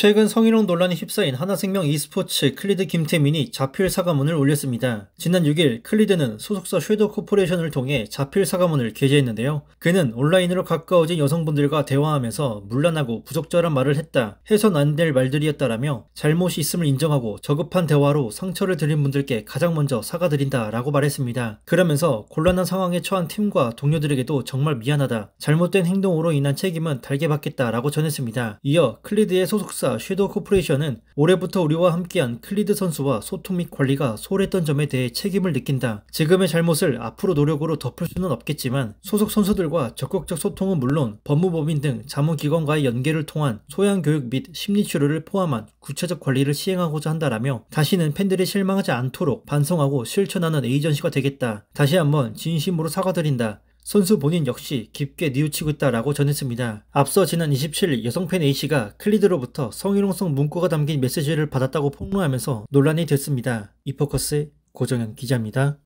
최근 성희롱 논란이 휩싸인 하나생명 e스포츠 클리드 김태민이 자필 사과문을 올렸습니다. 지난 6일 클리드는 소속사 쉐도 코퍼레이션을 통해 자필 사과문을 게재했는데요. 그는 온라인으로 가까워진 여성분들과 대화하면서 물란하고 부적절한 말을 했다. 해선 안 될 말들이었다라며 잘못이 있음을 인정하고 저급한 대화로 상처를 드린 분들께 가장 먼저 사과드린다 라고 말했습니다. 그러면서 곤란한 상황에 처한 팀과 동료들에게도 정말 미안하다. 잘못된 행동으로 인한 책임은 달게 받겠다 라고 전했습니다. 이어 클리드의 소속사 설사 섀도우 코퍼레이션은 올해부터 우리와 함께한 클리드 선수와 소통 및 관리가 소홀했던 점에 대해 책임을 느낀다. 지금의 잘못을 앞으로 노력으로 덮을 수는 없겠지만 소속 선수들과 적극적 소통은 물론 법무법인 등 자문기관과의 연계를 통한 소양교육 및 심리치료를 포함한 구체적 관리를 시행하고자 한다라며 다시는 팬들이 실망하지 않도록 반성하고 실천하는 에이전시가 되겠다. 다시 한번 진심으로 사과드린다. 선수 본인 역시 깊게 뉘우치고 있다라고 전했습니다. 앞서 지난 27일 여성팬 A씨가 클리드로부터 성희롱성 문구가 담긴 메시지를 받았다고 폭로하면서 논란이 됐습니다. 이포커스 고정현 기자입니다.